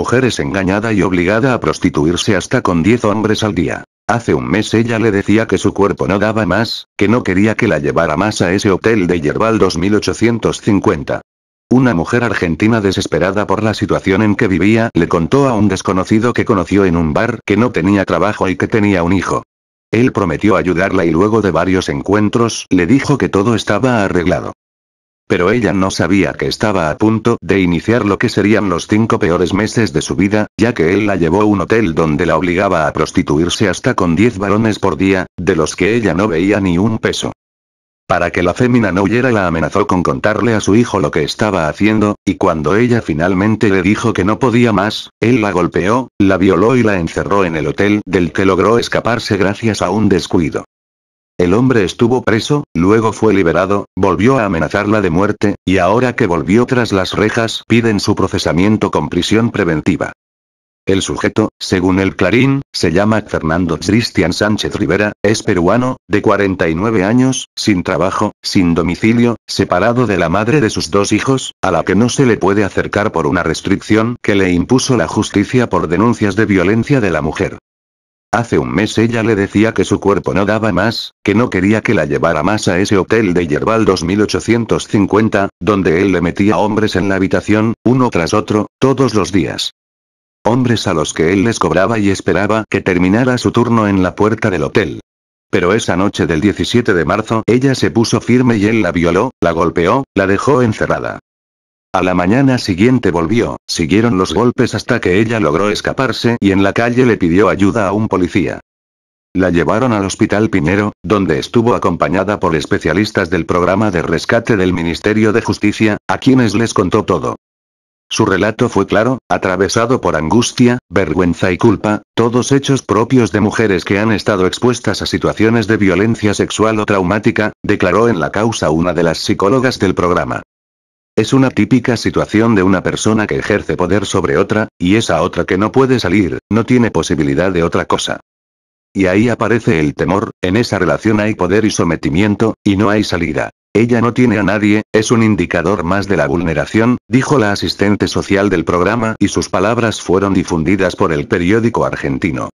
mujer es engañada y obligada a prostituirse hasta con 10 hombres al día. Hace un mes ella le decía que su cuerpo no daba más, que no quería que la llevara más a ese hotel de Yerbal 2850. Una mujer argentina desesperada por la situación en que vivía le contó a un desconocido que conoció en un bar que no tenía trabajo y que tenía un hijo. Él prometió ayudarla y luego de varios encuentros le dijo que todo estaba arreglado pero ella no sabía que estaba a punto de iniciar lo que serían los cinco peores meses de su vida, ya que él la llevó a un hotel donde la obligaba a prostituirse hasta con diez varones por día, de los que ella no veía ni un peso. Para que la fémina no huyera la amenazó con contarle a su hijo lo que estaba haciendo, y cuando ella finalmente le dijo que no podía más, él la golpeó, la violó y la encerró en el hotel del que logró escaparse gracias a un descuido. El hombre estuvo preso, luego fue liberado, volvió a amenazarla de muerte, y ahora que volvió tras las rejas piden su procesamiento con prisión preventiva. El sujeto, según el Clarín, se llama Fernando Cristian Sánchez Rivera, es peruano, de 49 años, sin trabajo, sin domicilio, separado de la madre de sus dos hijos, a la que no se le puede acercar por una restricción que le impuso la justicia por denuncias de violencia de la mujer. Hace un mes ella le decía que su cuerpo no daba más, que no quería que la llevara más a ese hotel de Yerbal 2850, donde él le metía hombres en la habitación, uno tras otro, todos los días. Hombres a los que él les cobraba y esperaba que terminara su turno en la puerta del hotel. Pero esa noche del 17 de marzo ella se puso firme y él la violó, la golpeó, la dejó encerrada. A la mañana siguiente volvió, siguieron los golpes hasta que ella logró escaparse y en la calle le pidió ayuda a un policía. La llevaron al Hospital Pinero, donde estuvo acompañada por especialistas del programa de rescate del Ministerio de Justicia, a quienes les contó todo. Su relato fue claro, atravesado por angustia, vergüenza y culpa, todos hechos propios de mujeres que han estado expuestas a situaciones de violencia sexual o traumática, declaró en la causa una de las psicólogas del programa. Es una típica situación de una persona que ejerce poder sobre otra, y esa otra que no puede salir, no tiene posibilidad de otra cosa. Y ahí aparece el temor, en esa relación hay poder y sometimiento, y no hay salida. Ella no tiene a nadie, es un indicador más de la vulneración, dijo la asistente social del programa y sus palabras fueron difundidas por el periódico argentino.